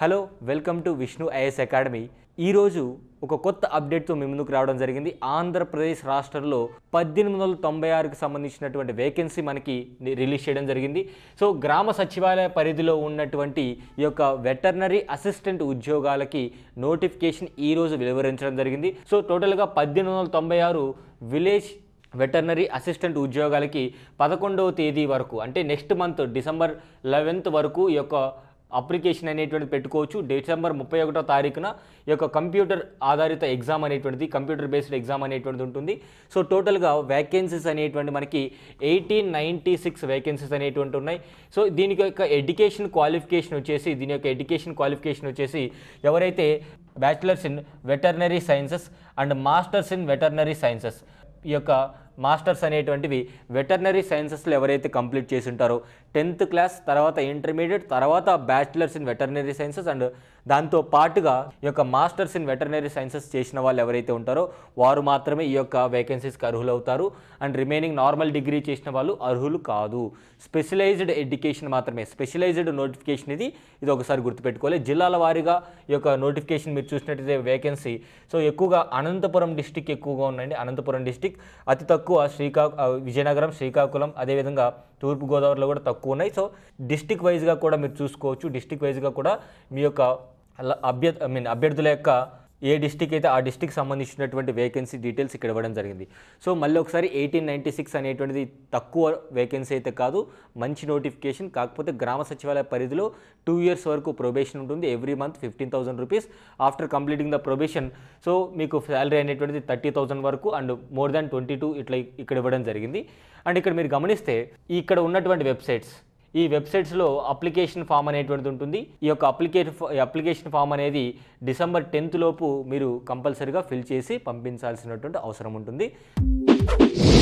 hello welcome to Vishnu IAS academy ఈరోజు ఒక కొత్త అప్డేట్తో మీ ముందుకు రావడం జరిగింది ఆంధ్రప్రదేశ్ రాష్ట్రంలో పద్దెనిమిది వందల తొంభై ఆరుకు సంబంధించినటువంటి వేకెన్సీ మనకి రిలీజ్ చేయడం జరిగింది సో గ్రామ సచివాలయ పరిధిలో ఉన్నటువంటి ఈ యొక్క వెటర్నరీ అసిస్టెంట్ ఉద్యోగాలకి నోటిఫికేషన్ ఈరోజు వెలువరించడం జరిగింది సో టోటల్గా పద్దెనిమిది వందల తొంభై ఆరు విలేజ్ వెటర్నరీ అసిస్టెంట్ ఉద్యోగాలకి పదకొండవ తేదీ వరకు అంటే నెక్స్ట్ మంత్ డిసెంబర్ లెవెన్త్ వరకు ఈ యొక్క అప్లికేషన్ అనేటువంటిది పెట్టుకోవచ్చు డిసెంబర్ ముప్పై ఒకటో తారీఖున ఈ యొక్క కంప్యూటర్ ఆధారిత ఎగ్జామ్ అనేటువంటిది కంప్యూటర్ బేస్డ్ ఎగ్జామ్ అనేటువంటిది ఉంటుంది సో టోటల్గా వ్యాకెన్సీస్ అనేటువంటి మనకి ఎయిటీన్ నైంటీ సిక్స్ వ్యాకెన్సీస్ అనేటువంటి ఉన్నాయి సో దీనికి యొక్క ఎడ్యుకేషన్ క్వాలిఫికేషన్ వచ్చేసి దీని యొక్క ఎడ్యుకేషన్ క్వాలిఫికేషన్ వచ్చేసి ఎవరైతే bachelors in veterinary sciences and masters in veterinary sciences ఈ యొక్క మాస్టర్స్ అనేటువంటివి వెటర్నరీ సైన్సెస్లో ఎవరైతే కంప్లీట్ చేసి ఉంటారో టెన్త్ క్లాస్ తర్వాత ఇంటర్మీడియట్ తర్వాత bachelors in veterinary sciences and దాంతో పాటుగా ఈ యొక్క మాస్టర్స్ ఇన్ వెటర్నరీ సైన్సెస్ చేసిన వాళ్ళు ఎవరైతే ఉంటారో వారు మాత్రమే ఈ యొక్క వేకెన్సీస్కి అర్హులు అవుతారు అండ్ రిమైనింగ్ నార్మల్ డిగ్రీ చేసిన వాళ్ళు అర్హులు కాదు స్పెషలైజ్డ్ ఎడ్యుకేషన్ మాత్రమే స్పెషలైజ్డ్ నోటిఫికేషన్ ఇది ఇది ఒకసారి గుర్తుపెట్టుకోవాలి జిల్లాల వారీగా ఈ యొక్క నోటిఫికేషన్ మీరు చూసినట్టయితే వేకెన్సీ సో ఎక్కువగా అనంతపురం డిస్టిక్ ఎక్కువగా ఉందండి అనంతపురం డిస్టిక్ అతి తక్కువ తక్కువ శ్రీకా విజయనగరం శ్రీకాకుళం అదేవిధంగా తూర్పుగోదావరిలో కూడా తక్కువ ఉన్నాయి సో డిస్టిక్ వైజ్గా కూడా మీరు చూసుకోవచ్చు డిస్టిక్ వైజ్గా కూడా మీ యొక్క అభ్యర్థ ఐ మీన్ అభ్యర్థుల యొక్క ఏ డిస్టిక్ అయితే ఆ డిస్టిక్ సంబంధించినటువంటి వేకెన్సీ డీటెయిల్స్ ఇక్కడ ఇవ్వడం జరిగింది సో మళ్ళీ ఒకసారి ఎయిటీన్ నైంటీ సిక్స్ అనేటువంటిది తక్కువ వేకెన్సీ అయితే కాదు మంచి నోటిఫికేషన్ కాకపోతే గ్రామ సచివాలయ పరిధిలో టూ ఇయర్స్ వరకు ప్రొబేషన్ ఉంటుంది every month fifteen thousand rupees after completing the probation so మీకు శాలరీ అనేటువంటిది థర్టీ థౌసండ్ వరకు and more than twenty two ఇట్లా ఇక్కడ ఇవ్వడం జరిగింది అండ్ ఇక్కడ మీరు గమనిస్తే ఇక్కడ ఉన్నటువంటి వెబ్సైట్స్ ఈ వెబ్సైట్స్లో అప్లికేషన్ ఫామ్ అనేటువంటిది ఉంటుంది ఈ యొక్క అప్లికేషన్ అప్లికేషన్ ఫామ్ అనేది డిసెంబర్ టెన్త్ లోపు మీరు కంపల్సరీగా ఫిల్ చేసి పంపించాల్సినటువంటి అవసరం ఉంటుంది